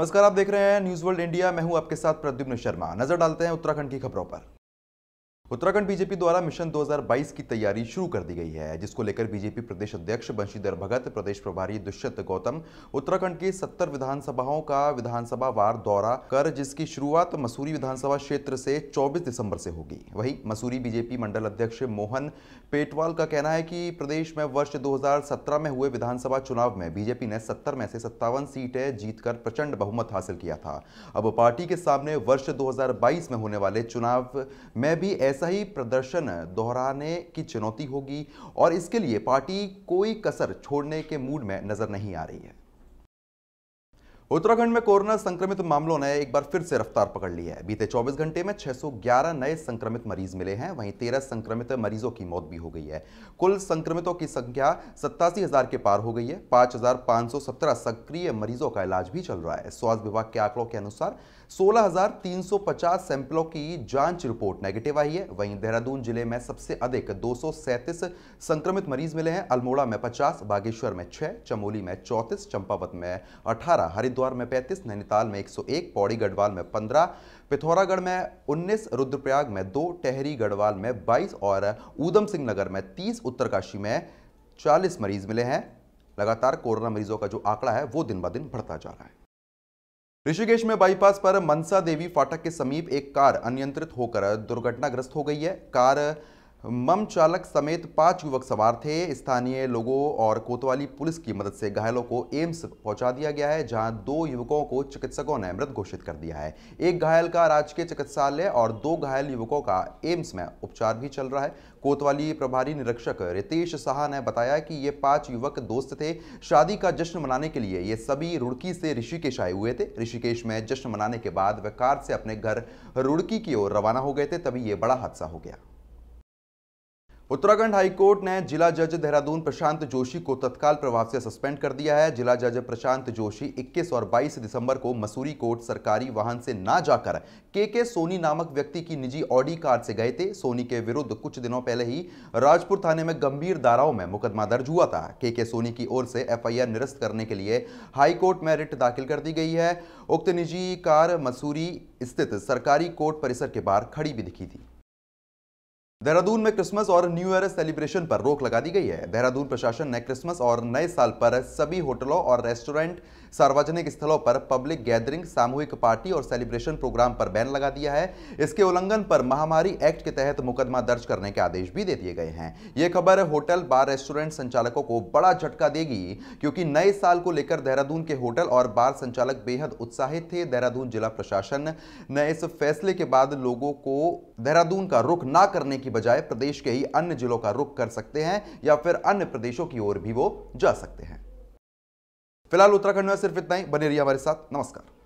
नमस्कार आप देख रहे हैं न्यूज वर्ल्ड इंडिया मैं हूं आपके साथ प्रद्युम्न शर्मा नजर डालते हैं उत्तराखंड की खबरों पर उत्तराखंड बीजेपी द्वारा मिशन 2022 की तैयारी शुरू कर दी गई है जिसको लेकर बीजेपी प्रदेश अध्यक्ष बंशीधर भगत प्रदेश प्रभारी दुष्यंत गौतम उत्तराखंड की 70 विधानसभाओं का विधानसभा वार दौरा कर जिसकी शुरुआत मसूरी विधानसभा क्षेत्र से 24 दिसंबर से होगी वहीं मसूरी बीजेपी मंडल अध्यक्ष मोहन पेटवाल का कहना है कि प्रदेश में वर्ष दो में हुए विधानसभा चुनाव में बीजेपी ने सत्तर में से सत्तावन सीटें जीतकर प्रचंड बहुमत हासिल किया था अब पार्टी के सामने वर्ष दो में होने वाले चुनाव में भी ऐसे ही प्रदर्शन दोहराने की चुनौती होगी और इसके लिए पार्टी कोई कसर छोड़ने के मूड में नजर नहीं आ रही है उत्तराखंड में कोरोना संक्रमित मामलों ने एक बार फिर से रफ्तार पकड़ ली है बीते 24 घंटे में 611 नए संक्रमित मरीज मिले हैं वहीं 13 संक्रमित मरीजों की मौत भी हो गई है कुल संक्रमितों की संख्या सत्तासी हजार के पार हो गई है 5,517 सक्रिय मरीजों का इलाज भी चल रहा है स्वास्थ्य विभाग के आंकड़ों के अनुसार सोलह सैंपलों की जांच रिपोर्ट नेगेटिव आई है वहीं देहरादून जिले में सबसे अधिक दो संक्रमित मरीज मिले हैं अल्मोड़ा में पचास बागेश्वर में छह चमोली में चौंतीस चंपावत में अठारह हरिद्वार हरिद्वार में 35, नैनीताल में 101, पौड़ी गढ़वाल में 15, पिथौरागढ़ में 19, रुद्रप्रयाग में 2, टहरी गढ़वाल में 22 और ऊधम सिंह नगर में 30, उत्तरकाशी में 40 मरीज मिले हैं लगातार कोरोना मरीजों का जो आंकड़ा है वो दिन ब दिन बढ़ता जा रहा है ऋषिकेश में बाईपास पर मनसा देवी फाटक के समीप एक कार अनियंत्रित होकर दुर्घटनाग्रस्त हो गई है कार मम चालक समेत पांच युवक सवार थे स्थानीय लोगों और कोतवाली पुलिस की मदद से घायलों को एम्स पहुंचा दिया गया है जहां दो युवकों को चिकित्सकों ने मृत घोषित कर दिया है एक घायल का राजकीय चिकित्सालय और दो घायल युवकों का एम्स में उपचार भी चल रहा है कोतवाली प्रभारी निरीक्षक रितेश शाह ने बताया कि ये पाँच युवक दोस्त थे शादी का जश्न मनाने के लिए ये सभी रुड़की से ऋषिकेश आए हुए थे ऋषिकेश में जश्न मनाने के बाद वे कार से अपने घर रुड़की की ओर रवाना हो गए थे तभी ये बड़ा हादसा हो गया उत्तराखंड हाईकोर्ट ने जिला जज देहरादून प्रशांत जोशी को तत्काल प्रभाव से सस्पेंड कर दिया है जिला जज प्रशांत जोशी 21 और 22 दिसंबर को मसूरी कोर्ट सरकारी वाहन से ना जाकर के के सोनी नामक व्यक्ति की निजी ऑडी कार से गए थे सोनी के विरुद्ध कुछ दिनों पहले ही राजपुर थाने में गंभीर धाराओं में मुकदमा दर्ज हुआ था के के सोनी की ओर से एफ निरस्त करने के लिए हाईकोर्ट में रिट दाखिल कर दी गई है उक्त निजी कार मसूरी स्थित सरकारी कोर्ट परिसर के बाहर खड़ी भी दिखी थी देहरादून में क्रिसमस और न्यू ईयर सेलिब्रेशन पर रोक लगा दी गई है देहरादून प्रशासन ने क्रिसमस और नए साल पर सभी होटलों और रेस्टोरेंट सार्वजनिक स्थलों पर पब्लिक गैदरिंग सामूहिक पार्टी और सेलिब्रेशन प्रोग्राम पर बैन लगा दिया है इसके उल्लंघन पर महामारी एक्ट के तहत मुकदमा दर्ज करने के आदेश भी दे दिए गए हैं ये खबर होटल बार रेस्टोरेंट संचालकों को बड़ा झटका देगी क्योंकि नए साल को लेकर देहरादून के होटल और बार संचालक बेहद उत्साहित थे देहरादून जिला प्रशासन ने इस फैसले के बाद लोगों को देहरादून का रुख ना करने की की बजाय प्रदेश के ही अन्य जिलों का रुख कर सकते हैं या फिर अन्य प्रदेशों की ओर भी वो जा सकते हैं फिलहाल उत्तराखंड में सिर्फ इतना ही बने रहिए हमारे साथ नमस्कार